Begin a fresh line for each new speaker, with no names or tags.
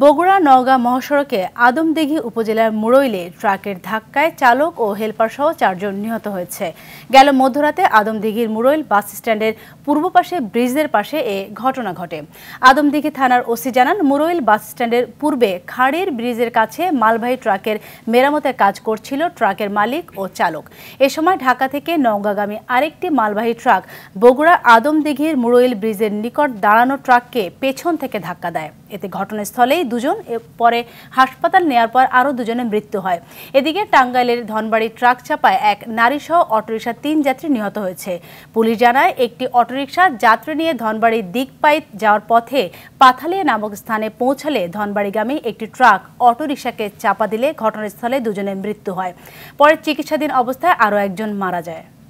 বগুড়া নওগাঁ মহাসড়কে আদমদিঘি উপজেলার মুরইলে ট্রাকের ধাক্কায় চালক ও হেলপারসহ চারজন নিহত হয়েছে গেল মধ্যরাতে আদমদিঘির মুরইল বাস স্ট্যান্ডের পূর্ব পাশে ব্রিজের পাশে এ ঘটনা ঘটে আদমদিঘি থানার ওসি জানান মুরইল বাস স্ট্যান্ডের পূর্বে খাড়ির ব্রিজের কাছে মালবাহী ট্রাকের মেরামতের কাজ করছিল ট্রাকের মালিক ও চালক এ সময় ঢাকা থেকে নওগাঁগামী আরেকটি মালবাহী ট্রাক বগুড়া আদমদিঘির মুরইল ব্রিজের নিকট দাঁড়ানো ট্রাককে পেছন থেকে ধাক্কা দেয় এতে ঘটনাস্থলেই এই দুজন পরে হাসপাতাল নেয়ার পর আরও দুজনের মৃত্যু হয় এদিকে টাঙ্গাইলের ধনবাড়ি ট্রাক চাপায় এক নারীসহ অটোরিকশার তিন যাত্রী নিহত হয়েছে পুলিশ জানায় একটি অটোরিকশা যাত্রী নিয়ে ধনবাড়ির দিক দিকপাই যাওয়ার পথে পাথালিয়া নামক স্থানে পৌঁছালে ধনবাড়িগামী একটি ট্রাক অটোরিকশাকে চাপা দিলে ঘটনাস্থলে দুজনের মৃত্যু হয় পরে চিকিৎসাধীন অবস্থায় আরও একজন মারা যায়